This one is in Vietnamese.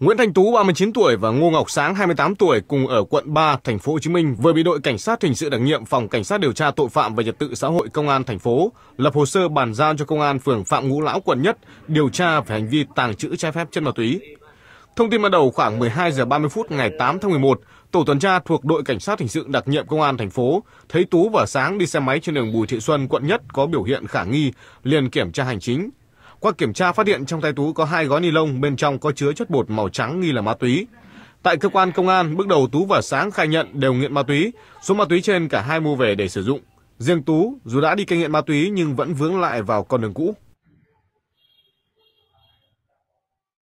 Nguyễn Thanh Tú 39 tuổi và Ngô Ngọc Sáng 28 tuổi cùng ở quận 3, thành phố Hồ Chí Minh vừa bị đội cảnh sát hình sự đặc nhiệm phòng cảnh sát điều tra tội phạm và trật tự xã hội công an thành phố lập hồ sơ bàn giao cho công an phường Phạm Ngũ Lão quận Nhất điều tra về hành vi tàng trữ trái phép chất ma túy. Thông tin ban đầu khoảng 12 giờ 30 phút ngày 8 tháng 11, tổ tuần tra thuộc đội cảnh sát hình sự đặc nhiệm công an thành phố thấy Tú và Sáng đi xe máy trên đường Bùi Thị Xuân quận Nhất có biểu hiện khả nghi liền kiểm tra hành chính qua kiểm tra phát hiện trong tay Tú có hai gói ni lông bên trong có chứa chất bột màu trắng nghi là ma túy. Tại cơ quan công an, bước đầu Tú và Sáng khai nhận đều nghiện ma túy. Số ma túy trên cả hai mua về để sử dụng. Riêng Tú, dù đã đi cai nghiện ma túy nhưng vẫn vướng lại vào con đường cũ.